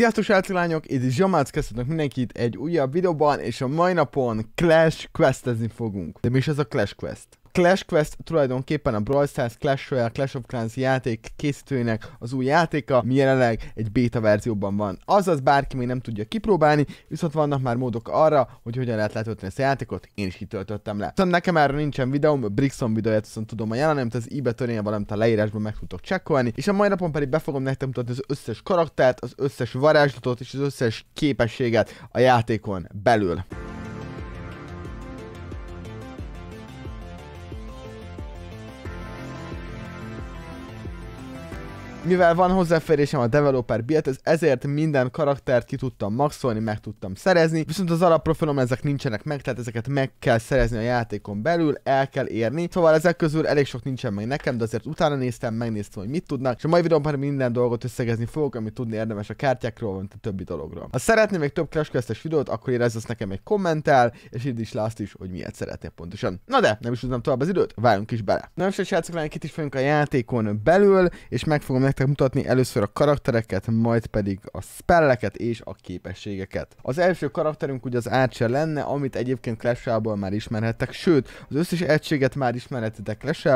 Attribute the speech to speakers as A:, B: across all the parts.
A: Sziasztok srácok lányok, itt is Zsomácz, köszöntök mindenkit egy újabb videóban, és a mai napon Clash Questezni fogunk. De mi is ez a Clash Quest? Clash Quest tulajdonképpen a Brawl Stars, Clash Royale, Clash of Clans játék készítőinek az új játéka, mi jelenleg egy beta verzióban van. Azaz bárki még nem tudja kipróbálni, viszont vannak már módok arra, hogy hogyan lehet letölteni ezt a játékot, én is kitöltöttem le. Szóval nekem erről nincsen videóm, Brixon videóját viszont tudom ajánlani, amit az i törnél valamit a leírásban meg tudtok csekkolni, és a mai napon pedig be fogom nektek mutatni az összes karaktert, az összes varázslatot és az összes képességet a játékon belül. Mivel van hozzáférésem a developer biet, ezért minden karaktert ki tudtam maxolni, meg tudtam szerezni, viszont az alapprofilom ezek nincsenek meg, tehát ezeket meg kell szerezni a játékon belül, el kell érni. Szóval ezek közül elég sok nincsen meg nekem, de azért utána néztem, megnéztem, hogy mit tudnak, és a mai videóban minden dolgot összegezni fogok, amit tudni érdemes a kártyákról, mint a többi dologról. Ha szeretnél még több Crash videót, akkor érezz nekem egy kommentel, és írd is le azt is, hogy miért szeretnél pontosan. Na de, nem is tudom tovább az időt, várjunk is bele. Na most, srácok, itt is a játékon belül, és meg fogom nektek mutatni, először a karaktereket, majd pedig a spelleket és a képességeket. Az első karakterünk ugye az Archer lenne, amit egyébként clash már ismerhettek, sőt, az összes egységet már ismerhetitek clash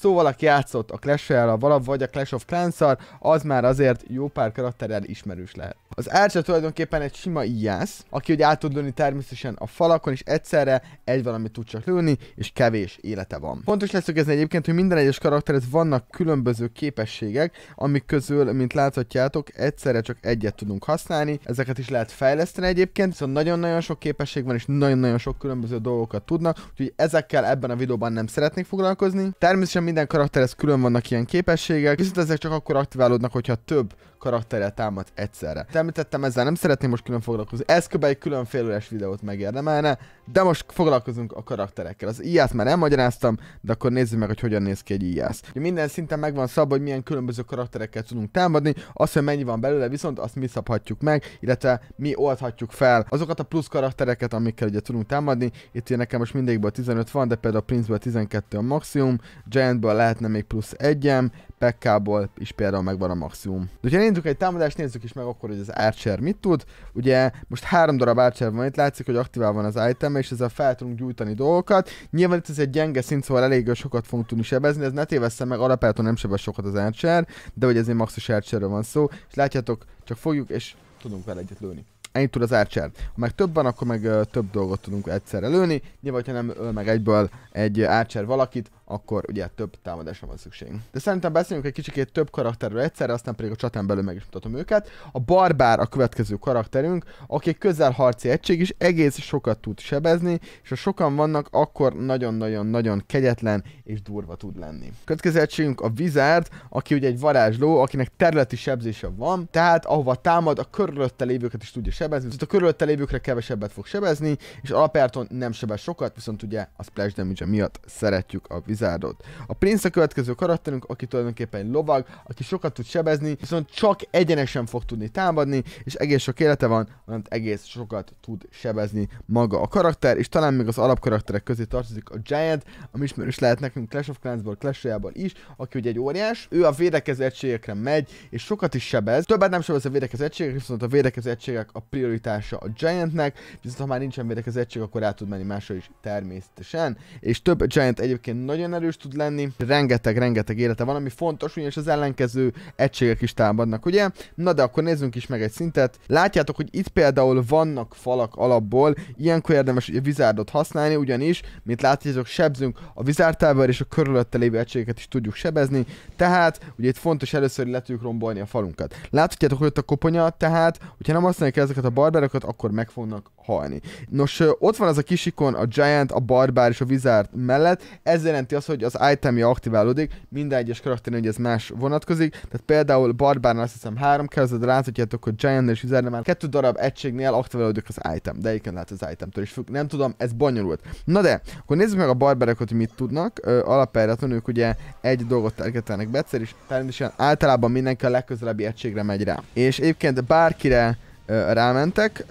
A: szóval aki játszott a clash valab vagy a Clash of clans az már azért jó pár karakterrel ismerős lehet. Az Archer tulajdonképpen egy sima ijász, aki hogy át tud lőni természetesen a falakon, és egyszerre egy valamit tud csak lőni, és kevés élete van. Fontos ez egyébként, hogy minden egyes karakterhez vannak különböző képességek, amik közül, mint láthatjátok, egyszerre csak egyet tudunk használni. Ezeket is lehet fejleszteni egyébként, viszont nagyon-nagyon sok képesség van, és nagyon-nagyon sok különböző dolgokat tudnak, úgyhogy ezekkel ebben a videóban nem szeretnék foglalkozni. Természetesen minden karakterhez külön vannak ilyen képességek, viszont ezek csak akkor aktiválódnak, hogyha több karakterrel támad egyszerre. Említettem ezzel, nem szeretném most külön foglalkozni. Ez kb. egy külön félőres videót megérdemelne, de most foglalkozunk a karakterekkel. Az IAS már elmagyaráztam, de akkor nézzük meg, hogy hogyan néz ki egy IAS. Minden szinten megvan szab, hogy milyen különböző karakterekkel tudunk támadni, az, hogy mennyi van belőle, viszont azt mi szabhatjuk meg, illetve mi oldhatjuk fel azokat a plusz karaktereket, amikkel ugye tudunk támadni. Itt ugye nekem most mindigből 15 van, de például a Princeből 12 a maximum, Giantből lehetne még plusz egyem, Pekkából is például megvan a maximum. De hogyha elindulunk egy támadást, nézzük is meg akkor, hogy az Archer mit tud. Ugye most három darab Archer van itt, látszik, hogy aktivál van az item, és ezzel fel tudunk gyújtani dolgokat. Nyilván itt ez egy gyenge szint, szóval elég sokat fogunk tudni sebezni, ez ne tévesszem meg, alapjáton nem sebez sokat az Archer, de hogy ezért maxos Archerről van szó, és látjátok, csak fogjuk és tudunk vele egyet lőni ennyit tud az Archer. Ha meg több van, akkor meg ö, több dolgot tudunk egyszerre lőni. Nyilván, ha nem öl meg egyből egy Archer valakit, akkor ugye több támadásra van szükség. De szerintem beszéljünk egy kicsikét több karakterről egyszerre, aztán pedig a csatán belül meg is mutatom őket. A barbár a következő karakterünk, aki egy közelharci egység is egész sokat tud sebezni, és ha sokan vannak, akkor nagyon-nagyon-nagyon kegyetlen és durva tud lenni. Következő egységünk a Wizard, aki ugye egy varázsló, akinek területi sebzése van, tehát ahova támad, a körülötte lévőket is tudja sebezni, viszont a körülötte lévőkre kevesebbet fog sebezni, és alapjáraton nem sebez sokat, viszont ugye a splash damage miatt szeretjük a Wizard Blizzardot. A Prince a következő karakterünk, aki tulajdonképpen egy lovag, aki sokat tud sebezni, viszont csak egyenesen fog tudni támadni, és egész sok élete van, hanem egész sokat tud sebezni maga a karakter, és talán még az alapkarakterek közé tartozik a Giant, ami ismerős lehet nekünk Clash of Clansból, Clash Royale-ból is, aki ugye egy óriás, ő a védekező egységekre megy, és sokat is sebez, többet nem sebez a védekező egységek, viszont a védekező egységek a prioritása a Giantnek, viszont ha már nincsen védekező egység, akkor rá tud menni másra is természetesen, és több Giant egyébként nagyon milyen erős tud lenni. Rengeteg-rengeteg élete van, ami fontos, ugyanis az ellenkező egységek is támadnak, ugye? Na de akkor nézzünk is meg egy szintet. Látjátok, hogy itt például vannak falak alapból, ilyenkor érdemes ugye, vizárdot használni, ugyanis, mint látjátok, sebzünk a vizártával és a körülötte lévő egységeket is tudjuk sebezni, tehát ugye itt fontos először, hogy le tudjuk rombolni a falunkat. Látjátok, hogy ott a koponya, tehát, hogyha nem használjuk ezeket a barbárokat akkor meg fognak halni. Nos, ott van az a kis ikon, a Giant, a Barbár és a Wizard mellett, ez jelenti azt, hogy az itemja aktiválódik, minden egyes karakterén, hogy ez más vonatkozik, tehát például Barbárnál azt hiszem három kell, de láthatjátok, hogy Giant és Wizardnál már kettő darab egységnél aktiválódik az item, de egyébként lehet az itemtől is függ, nem tudom, ez bonyolult. Na de, akkor nézzük meg a barbárokat, hogy mit tudnak, alapjáraton ők ugye egy dolgot targetelnek egyszer, és természetesen általában mindenki a legközelebbi egységre megy rá. És egyébként bárkire rámentek,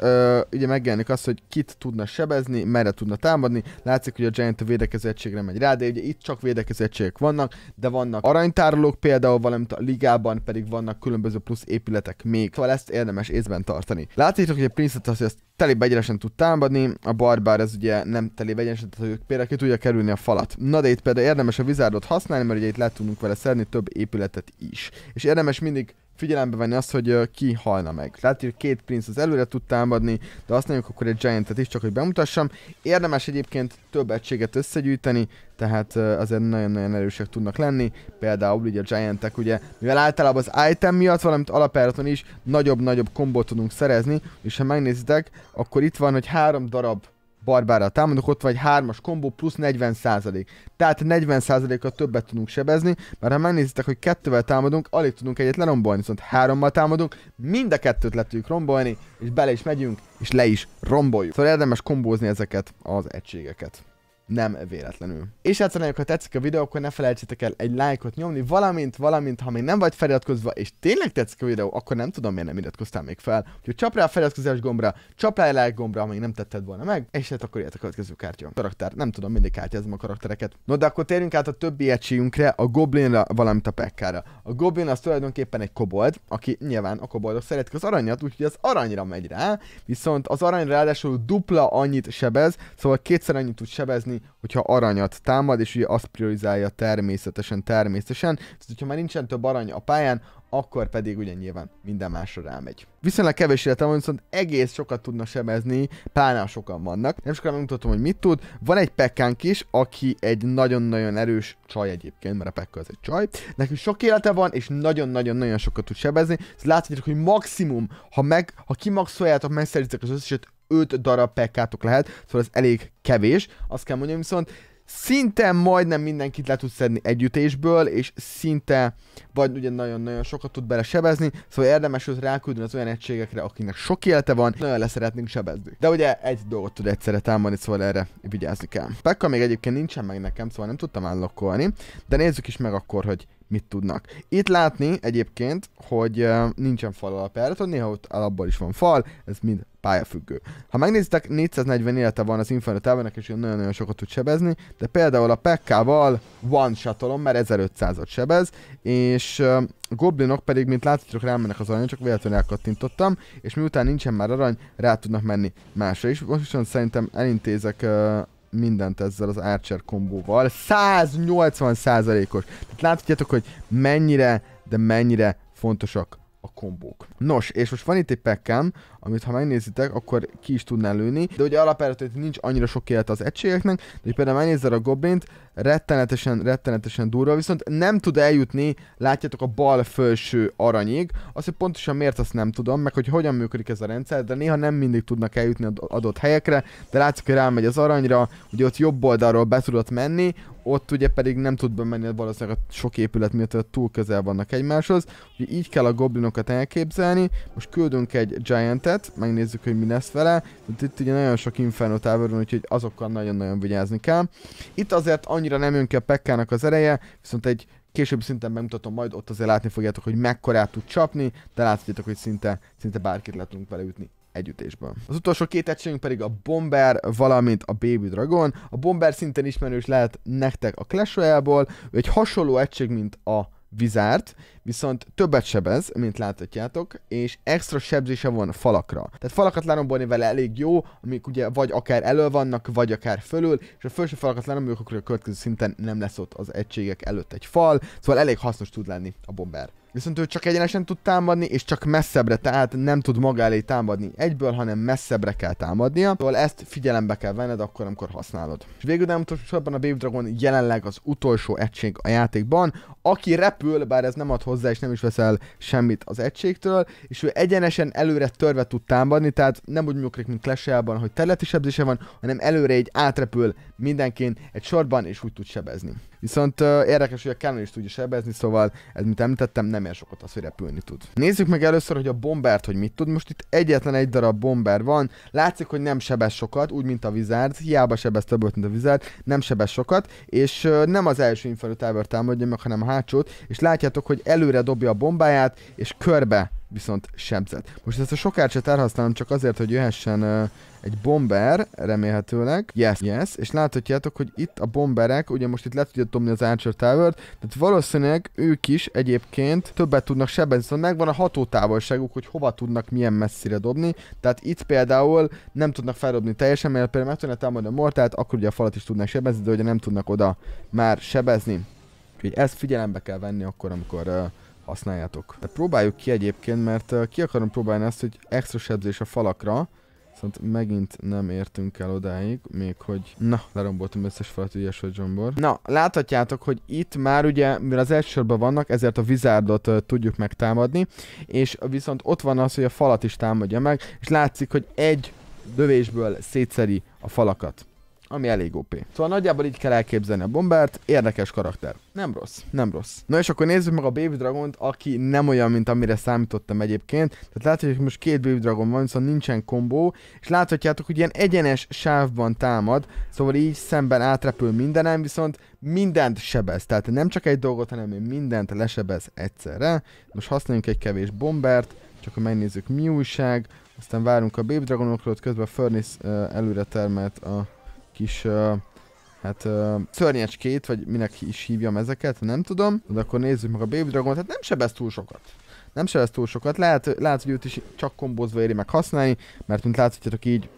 A: ugye megjelenik az, hogy kit tudna sebezni, merre tudna támadni, látszik, hogy a Giant a védekező egységre megy rá, de ugye itt csak védekező egységek vannak, de vannak aranytárolók például, valamint a ligában pedig vannak különböző plusz épületek még, szóval ezt érdemes észben tartani. Látjátok, hogy a Princet az, hogy ezt teli egyenesen tud támadni, a barbár ez ugye nem teli egyenesen, tehát ők például ki tudja kerülni a falat. Na de itt például érdemes a vizárdot használni, mert ugye itt le tudunk vele szerni több épületet is. És érdemes mindig figyelembe venni azt, hogy ki halna meg. Tehát hogy két princ az előre tud támadni, de azt mondjuk akkor egy giantet is, csak hogy bemutassam. Érdemes egyébként több egységet összegyűjteni, tehát azért nagyon-nagyon erősek tudnak lenni. Például ugye a giantek ugye, mivel általában az item miatt, valamint alapjáraton is nagyobb-nagyobb kombót tudunk szerezni, és ha megnézitek, akkor itt van, hogy három darab barbára támadok, ott vagy 3-as kombó plusz 40 százalék. Tehát 40 százalékkal többet tudunk sebezni, mert ha megnézitek, hogy kettővel támadunk, alig tudunk egyet lerombolni, viszont hárommal támadunk, mind a kettőt le tudjuk rombolni, és bele is megyünk, és le is romboljuk. Szóval érdemes kombózni ezeket az egységeket nem véletlenül. És hát szerintem, ha tetszik a videó, akkor ne felejtsétek el egy lájkot nyomni, valamint, valamint, ha még nem vagy feliratkozva, és tényleg tetszik a videó, akkor nem tudom, miért nem iratkoztál még fel. Úgyhogy csap rá a feliratkozás gombra, csap rá a like gombra, ha még nem tetted volna meg, és hát akkor ilyet a következő kártya. Karakter, nem tudom, mindig kártyázom a karaktereket. No, de akkor térjünk át a többi egységünkre, a Goblinra, valamint a Pekkára. A Goblin az tulajdonképpen egy kobold, aki nyilván a koboldok szeretik az aranyat, úgyhogy az aranyra megy rá, viszont az arany ráadásul dupla annyit sebez, szóval kétszer annyit tud sebezni, hogyha aranyat támad, és ugye azt priorizálja természetesen, természetesen. Tehát, hogyha már nincsen több arany a pályán, akkor pedig ugye nyilván minden másra rámegy. Viszonylag kevés életem van, viszont egész sokat tudna sebezni, pláne sokan vannak. Nem sokan megmutatom, hogy mit tud. Van egy pekkánk is, aki egy nagyon-nagyon erős csaj egyébként, mert a pekka az egy csaj. Nekünk sok élete van, és nagyon-nagyon-nagyon sokat tud sebezni. Ezt látszik, hogy maximum, ha, meg, ha kimaxoljátok, megszerzitek az összeset, 5 darab pekkátok lehet, szóval ez elég kevés. Azt kell mondjam viszont, szinte majdnem mindenkit le tud szedni együttésből, és szinte, vagy ugye nagyon-nagyon sokat tud bele sebezni, szóval érdemes őt ráküldni az olyan egységekre, akinek sok élete van, nagyon leszeretnénk sebezni. De ugye egy dolgot tud egyszerre támadni, szóval erre vigyázni kell. Pekka még egyébként nincsen meg nekem, szóval nem tudtam állokolni, de nézzük is meg akkor, hogy mit tudnak. Itt látni egyébként, hogy nincsen fal alapjáraton, néha ott alapból is van fal, ez mind pályafüggő. Ha megnézitek, 440 élete van az Inferno elvenek, és nagyon-nagyon sokat tud sebezni, de például a Pekkával van satolom, mert 1500 at sebez, és uh, goblinok pedig, mint látjátok, rámennek az arany, csak véletlenül elkattintottam, és miután nincsen már arany, rá tudnak menni másra is. Most viszont szerintem elintézek uh, mindent ezzel az Archer kombóval. 180%-os. Tehát láthatjátok, hogy mennyire, de mennyire fontosak a kombók. Nos, és most van itt egy pekkem, amit ha megnézitek, akkor ki is tudnál lőni. De ugye alapvetően nincs annyira sok élet az egységeknek, de hogy például megnézel a goblint, rettenetesen, rettenetesen durva, viszont nem tud eljutni, látjátok a bal felső aranyig, azt, hogy pontosan miért azt nem tudom, meg hogy hogyan működik ez a rendszer, de néha nem mindig tudnak eljutni adott helyekre, de látszik, hogy rámegy az aranyra, ugye ott jobb oldalról be tudott menni, ott ugye pedig nem tud bemenni valószínűleg a sok épület miatt túl közel vannak egymáshoz, úgyhogy így kell a goblinokat elképzelni, most küldünk egy giantet, helyzet, megnézzük, hogy mi lesz vele. De itt ugye nagyon sok Inferno Tower van, úgyhogy azokkal nagyon-nagyon vigyázni kell. Itt azért annyira nem jön ki a Pekkának az ereje, viszont egy később szinten megmutatom majd, ott azért látni fogjátok, hogy mekkorát tud csapni, de láthatjátok, hogy szinte, szinte bárkit le tudunk vele ütni együttésben. Az utolsó két egységünk pedig a Bomber, valamint a Baby Dragon. A Bomber szinten ismerős lehet nektek a Clash Royale-ból, egy hasonló egység, mint a Wizard, viszont többet sebez, mint láthatjátok, és extra sebzése van falakra. Tehát falakat lerombolni vele elég jó, amik ugye vagy akár elő vannak, vagy akár fölül, és a felső falakat lerombolni, akkor a következő szinten nem lesz ott az egységek előtt egy fal, szóval elég hasznos tud lenni a bomber. Viszont ő csak egyenesen tud támadni, és csak messzebbre, tehát nem tud maga elé támadni egyből, hanem messzebbre kell támadnia. Szóval ezt figyelembe kell venned akkor, amikor használod. És végül nem utolsó sorban a Baby Dragon jelenleg az utolsó egység a játékban. Aki repül, bár ez nem ad hozzá, és nem is veszel semmit az egységtől, és ő egyenesen előre törve tud támadni, tehát nem úgy működik, mint clash hogy területi sebzése van, hanem előre egy átrepül mindenkin egy sorban, és úgy tud sebezni. Viszont uh, érdekes, hogy a Canon is tudja sebezni, szóval ez, mint említettem, nem ér sokat az, hogy repülni tud. Nézzük meg először, hogy a bombert, hogy mit tud. Most itt egyetlen egy darab bomber van. Látszik, hogy nem sebez sokat, úgy, mint a Wizard. Hiába sebez többet, mint a Wizard. Nem sebez sokat, és uh, nem az első infratábor támadja meg, hanem a hátsót. És látjátok, hogy előre dobja a bombáját, és körbe viszont sebzett. Most ezt a árcsát elhasználom csak azért, hogy jöhessen uh, egy bomber, remélhetőleg. Yes, yes. És láthatjátok, hogy itt a bomberek, ugye most itt le tudja tomni az Archer Tower-t, tehát valószínűleg ők is egyébként többet tudnak sebezni, szóval megvan a hatótávolságuk, hogy hova tudnak milyen messzire dobni. Tehát itt például nem tudnak feldobni teljesen, mert például meg tudnak támadni a mortált, akkor ugye a falat is tudnak sebezni, de ugye nem tudnak oda már sebezni. Úgyhogy ezt figyelembe kell venni akkor, amikor uh, használjátok. De próbáljuk ki egyébként, mert ki akarom próbálni azt, hogy extra sebzés a falakra, Viszont szóval megint nem értünk el odáig, még hogy... Na, leromboltam összes falat, ügyes vagy zsombor. Na, láthatjátok, hogy itt már ugye, mivel az első sorban vannak, ezért a vizárdot uh, tudjuk megtámadni, és viszont ott van az, hogy a falat is támadja meg, és látszik, hogy egy dövésből szétszeri a falakat ami elég OP. Szóval nagyjából így kell elképzelni a bombert érdekes karakter. Nem rossz, nem rossz. Na és akkor nézzük meg a Baby Dragont, aki nem olyan, mint amire számítottam egyébként. Tehát láthatjuk, hogy most két Baby Dragon van, viszont nincsen kombó, és láthatjátok, hogy ilyen egyenes sávban támad, szóval így szemben átrepül mindenem, viszont mindent sebez. Tehát nem csak egy dolgot, hanem mindent lesebez egyszerre. Most használjunk egy kevés bombert, csak hogy megnézzük mi újság, aztán várunk a Baby Dragonokról, közben a Furnace uh, előre termelt a kis, uh, hát uh, szörnyecskét, vagy minek is hívjam ezeket, nem tudom. De akkor nézzük meg a Baby Dragon-t, hát nem sebez túl sokat. Nem sebez túl sokat, lehet, lehet hogy őt is csak kombozva éri meg használni, mert mint látszik, így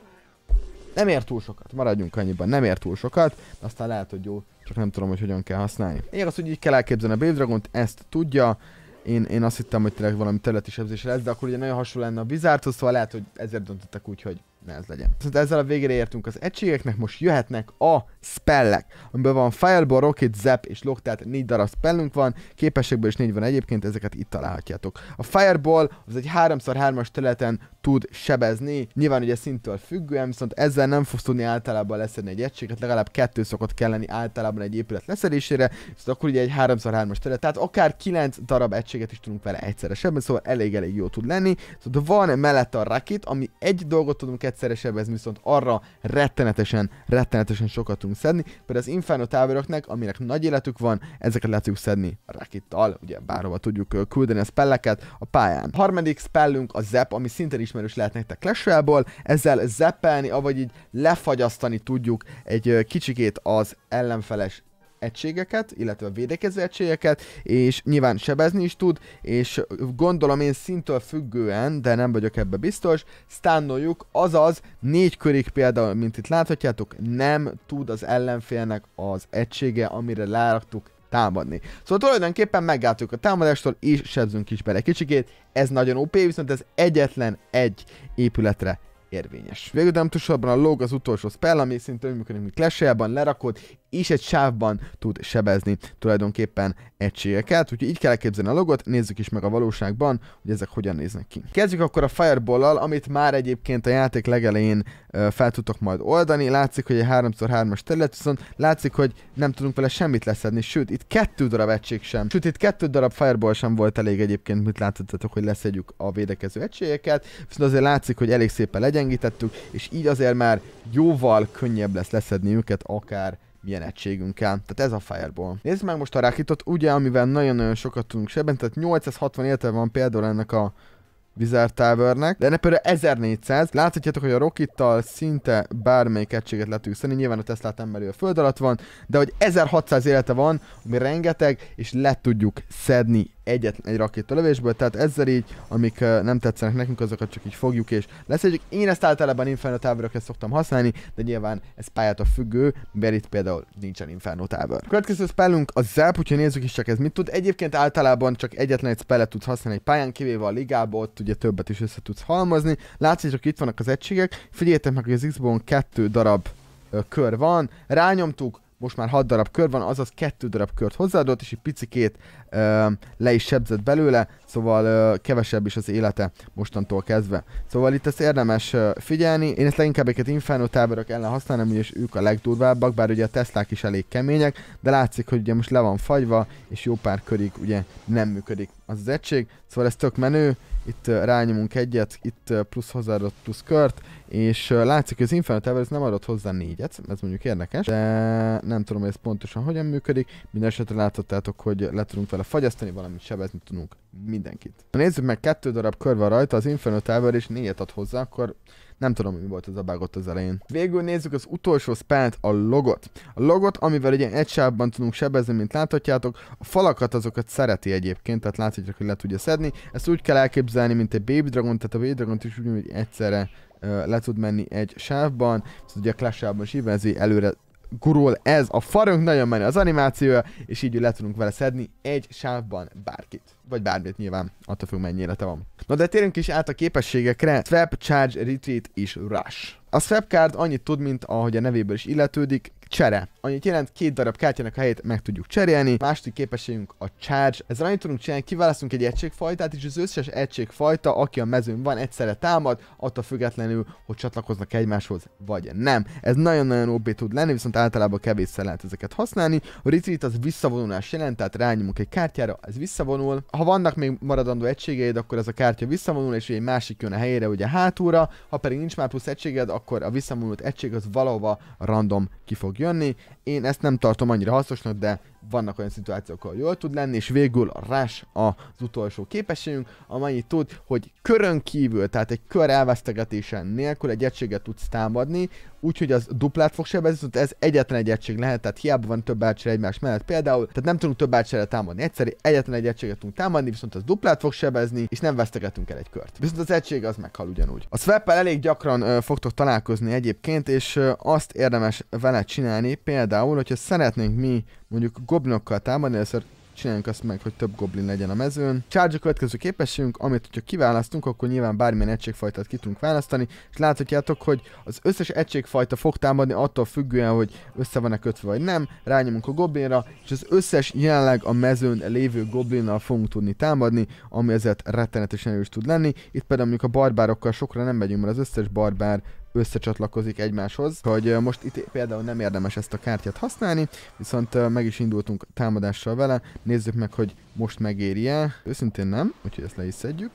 A: nem ér túl sokat, maradjunk annyiban, nem ér túl sokat, aztán lehet, hogy jó, csak nem tudom, hogy hogyan kell használni. Én azt, hogy így kell elképzelni a Babe dragon ezt tudja, én, én azt hittem, hogy tényleg valami területi sebzés lesz, de akkor ugye nagyon hasonló lenne a bizárthoz, szóval lehet, hogy ezért döntöttek úgy, hogy ne ez legyen. Szóval ezzel a végére értünk az egységeknek, most jöhetnek a spellek, amiben van Fireball, Rocket, Zap és Lock, tehát négy darab spellünk van, képességből is négy van egyébként, ezeket itt találhatjátok. A Fireball az egy 3x3-as területen tud sebezni. Nyilván ugye szintől függően, viszont ezzel nem fogsz tudni általában leszedni egy egységet, legalább kettő szokott kelleni általában egy épület leszerésére, viszont akkor ugye egy 3x3-as terület, tehát akár 9 darab egységet is tudunk vele egyszerre sebezni, szóval elég-elég jó tud lenni. Szóval van mellett a rakit, ami egy dolgot tudunk egyszerre sebezni, viszont arra rettenetesen, rettenetesen sokat tudunk szedni, például az Inferno táboroknak, aminek nagy életük van, ezeket le tudjuk szedni a rakittal, ugye bárhova tudjuk küldeni a spelleket a pályán. A harmadik spellünk a Zep, ami szintén is ismerős lehet nektek clash ezzel zeppelni, avagy így lefagyasztani tudjuk egy kicsikét az ellenfeles egységeket, illetve a védekező egységeket, és nyilván sebezni is tud, és gondolom én szintől függően, de nem vagyok ebbe biztos, stánoljuk, azaz négy körig például, mint itt láthatjátok, nem tud az ellenfélnek az egysége, amire láraktuk támadni. Szóval tulajdonképpen megálltuk a támadástól, és sebzünk is bele kicsikét. Ez nagyon OP, viszont ez egyetlen egy épületre érvényes. Végül nem a log az utolsó spell, ami szintén működik, mint lerakod, és egy sávban tud sebezni tulajdonképpen egységeket, úgyhogy így kell elképzelni a logot, nézzük is meg a valóságban, hogy ezek hogyan néznek ki. Kezdjük akkor a Fireball-al, amit már egyébként a játék legelején ö, fel tudtok majd oldani, látszik, hogy egy 3x3-as terület, viszont látszik, hogy nem tudunk vele semmit leszedni, sőt, itt kettő darab egység sem, sőt, itt kettő darab Fireball sem volt elég egyébként, mit látottatok, hogy leszedjük a védekező egységeket, viszont azért látszik, hogy elég szépen legyengítettük, és így azért már jóval könnyebb lesz leszedni őket, akár milyen egységünkkel. Tehát ez a Fireball. Nézd meg most a Rakitot, ugye, amivel nagyon-nagyon sokat tudunk sebben, tehát 860 élete van például ennek a Wizard Towernek, de ennek például 1400. Láthatjátok, hogy a Rokittal szinte bármelyik egységet le tudjuk szenni. Nyilván a Tesla emberi a föld alatt van, de hogy 1600 élete van, ami rengeteg, és le tudjuk szedni egyetlen egy rakétalövésből, tehát ezzel így, amik uh, nem tetszenek nekünk, azokat csak így fogjuk és leszedjük. Én ezt általában Inferno táborokra szoktam használni, de nyilván ez a függő, mert itt például nincsen Inferno tábor. A következő spellünk a Zap, úgyhogy nézzük is csak ez mit tud. Egyébként általában csak egyetlen egy spellet tudsz használni egy pályán, kivéve a ligába, ott ugye többet is össze tudsz halmozni. Látszik, hogy itt vannak az egységek, figyeljétek meg, hogy az Xbox kettő darab ö, kör van, rányomtuk, most már 6 darab kör van, azaz 2 darab kört hozzáadott, és egy picikét le is sebzett belőle, szóval kevesebb is az élete mostantól kezdve. Szóval itt ezt érdemes figyelni, én ezt leginkább egyet Inferno táborok ellen használom, ugyanis ők a legdurvábbak, bár ugye a Teslák is elég kemények, de látszik, hogy ugye most le van fagyva, és jó pár körig ugye nem működik az az egység, szóval ez tök menő, itt rányomunk egyet, itt plusz hozzáadott plusz kört, és látszik, hogy az Tower ez nem adott hozzá négyet, ez mondjuk érdekes, de nem tudom, hogy ez pontosan hogyan működik, minden esetre láthattátok, hogy le tudunk vele fagyasztani, valamit sebezni tudunk. Mindenkit. Ha nézzük meg, kettő darab kör van rajta, az Inferno Tower és négyet ad hozzá, akkor nem tudom, mi volt az a ott az elején. Végül nézzük az utolsó spellt, a logot. A logot, amivel ugye egy sávban tudunk sebezni, mint láthatjátok. A falakat azokat szereti egyébként, tehát láthatjátok, hogy le tudja szedni. Ezt úgy kell elképzelni, mint egy Baby Dragon, tehát a Baby Dragon is úgy, hogy egyszerre le tud menni egy sávban, ez ugye a Clash-ában is előre gurul ez a farunk, nagyon menő az animációja, és így le tudunk vele szedni egy sávban bárkit vagy bármit nyilván, attól függ mennyi élete van. Na de térjünk is át a képességekre, Swap, Charge, Retreat és Rush. A Swap card annyit tud, mint ahogy a nevéből is illetődik, csere. Annyit jelent, két darab kártyának a helyét meg tudjuk cserélni. Második képességünk a charge. Ezzel annyit tudunk csinálni, kiválasztunk egy egységfajtát, és az összes egységfajta, aki a mezőn van, egyszerre támad, attól függetlenül, hogy csatlakoznak egymáshoz, vagy nem. Ez nagyon-nagyon OB tud lenni, viszont általában kevésszer lehet ezeket használni. A retreat az visszavonulás jelent, tehát rányomunk egy kártyára, ez visszavonul, ha vannak még maradandó egységeid, akkor ez a kártya visszavonul, és egy másik jön a helyére, ugye hátúra, ha pedig nincs már plusz egységed, akkor a visszavonult egység az valahova random ki fog jönni. Én ezt nem tartom annyira hasznosnak, de vannak olyan szituációk, ahol jól tud lenni, és végül a rás az utolsó képességünk, amennyit tud, hogy körön kívül, tehát egy kör elvesztegetése nélkül egy egységet tudsz támadni, úgyhogy az duplát fog sebezni, ez egyetlen egy egység lehet, tehát hiába van több átsere egymás mellett például, tehát nem tudunk több átsere támadni egyszerű, egyetlen egy egységet tudunk támadni, viszont az duplát fog sebezni, és nem vesztegetünk el egy kört. Viszont az egység az meghal ugyanúgy. A swap elég gyakran ö, fogtok találkozni egyébként, és ö, azt érdemes vele csinálni, például például, hogyha szeretnénk mi mondjuk goblinokkal támadni, először csináljunk azt meg, hogy több goblin legyen a mezőn. Charge a következő képességünk, amit hogyha kiválasztunk, akkor nyilván bármilyen egységfajtát ki tudunk választani, és láthatjátok, hogy az összes egységfajta fog támadni attól függően, hogy össze van-e kötve vagy nem, rányomunk a goblinra, és az összes jelenleg a mezőn lévő goblinnal fogunk tudni támadni, ami ezért rettenetesen erős tud lenni. Itt például mondjuk a barbárokkal sokra nem megyünk, mert az összes barbár összecsatlakozik egymáshoz, hogy most itt például nem érdemes ezt a kártyát használni, viszont meg is indultunk támadással vele, nézzük meg, hogy most megéri-e. Őszintén nem, úgyhogy ezt le is szedjük.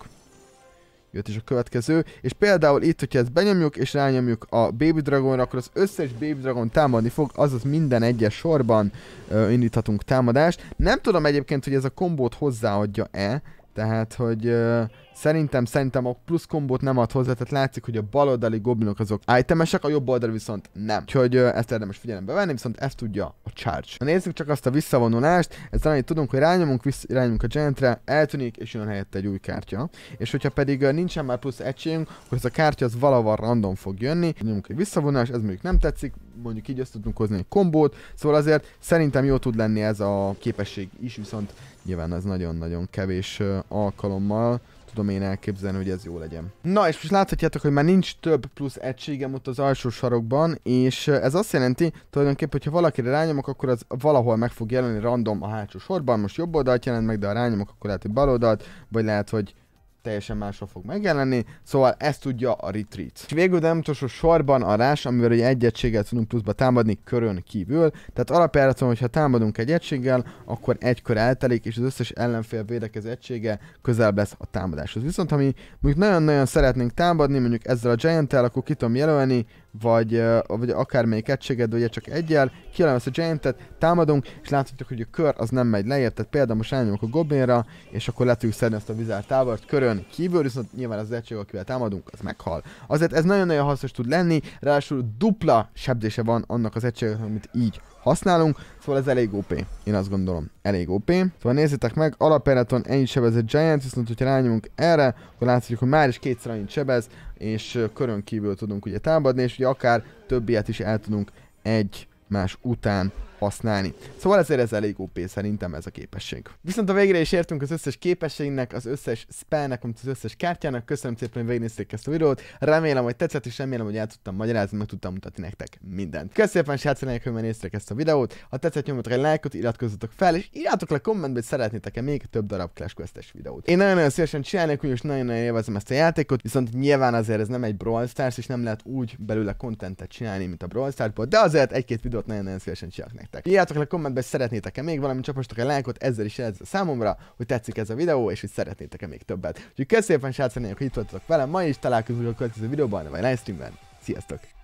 A: Jött is a következő, és például itt, hogyha ezt benyomjuk és rányomjuk a Baby Dragonra, akkor az összes Baby Dragon támadni fog, azaz minden egyes sorban ö, indíthatunk támadást. Nem tudom egyébként, hogy ez a kombót hozzáadja-e, tehát, hogy ö, Szerintem, szerintem a plusz kombót nem ad hozzá, tehát látszik, hogy a baloldali goblinok azok itemesek, a jobb oldali viszont nem. Úgyhogy ö, ezt érdemes figyelembe venni, viszont ezt tudja a charge. Na nézzük csak azt a visszavonulást, ez annyit tudunk, hogy rányomunk, vissz, rányomunk a gentre, eltűnik, és jön helyette egy új kártya. És hogyha pedig ö, nincsen már plusz egységünk, akkor ez a kártya az valahol random fog jönni. Nyomunk egy visszavonulást, ez mondjuk nem tetszik, mondjuk így azt tudunk hozni egy kombót, szóval azért szerintem jó tud lenni ez a képesség is, viszont nyilván ez nagyon-nagyon kevés ö, alkalommal tudom én elképzelni, hogy ez jó legyen. Na, és most láthatjátok, hogy már nincs több plusz egységem ott az alsó sarokban, és ez azt jelenti, tulajdonképpen, hogyha valakire rányomok, akkor az valahol meg fog jelenni random a hátsó sorban, most jobb oldalt jelent meg, de ha rányomok, akkor lehet, hogy bal oldalt, vagy lehet, hogy teljesen máshol fog megjelenni, szóval ezt tudja a retreat. És végül, de nem utolsó sorban a rás, amivel egy, egy egységgel tudunk pluszba támadni körön kívül, tehát alapjáraton, hogyha támadunk egy egységgel, akkor egy kör eltelik, és az összes ellenfél védekező egysége közel lesz a támadáshoz. Viszont ha mi mondjuk nagyon-nagyon szeretnénk támadni, mondjuk ezzel a giant akkor ki tudom jelölni, vagy, vagy akármelyik egységed, ugye csak egyel, ezt a giantet, támadunk, és láthatjuk, hogy a kör az nem megy lejjebb, tehát például most elnyomok a goblinra, és akkor le tudjuk szedni ezt a vizár távart körön kívül, viszont nyilván az egység, akivel támadunk, az meghal. Azért ez nagyon-nagyon hasznos tud lenni, ráadásul dupla sebzése van annak az egységnek, amit így használunk, szóval ez elég OP, én azt gondolom, elég OP. Szóval nézzétek meg, alapjáraton ennyit sebez a Giant, viszont hogyha rányomunk erre, akkor láthatjuk, hogy már is kétszer annyit sebez, és körön kívül tudunk ugye támadni, és ugye akár többiet is el tudunk egy más után használni. Szóval ezért ez elég OP szerintem ez a képesség. Viszont a végre is értünk az összes képességnek, az összes spellnek, amit az összes kártyának. Köszönöm szépen, hogy végignézték ezt a videót. Remélem, hogy tetszett, és remélem, hogy el tudtam magyarázni, meg tudtam mutatni nektek mindent. Köszönöm szépen, srácok, hogy megnéztétek ezt a videót. Ha tetszett, nyomjatok egy lájkot, iratkozzatok fel, és írjátok le kommentbe, hogy szeretnétek-e még több darab Clash Quest-es videót. Én nagyon-nagyon szívesen csinálnék, és nagyon-nagyon élvezem ezt a játékot, viszont nyilván azért ez nem egy Brawl Stars, és nem lehet úgy belőle kontentet csinálni, mint a Brawl Starsból, de azért egy-két videót nagyon-nagyon szívesen csinálnék nektek. Írjátok le kommentbe, hogy szeretnétek-e még valamit, csapostok egy lájkot, ezzel is jelzve számomra, hogy tetszik ez a videó, és hogy szeretnétek-e még többet. Úgyhogy köszönöm szépen, srácok, hogy itt voltatok velem ma is, találkozunk a következő videóban, vagy livestreamben. Sziasztok!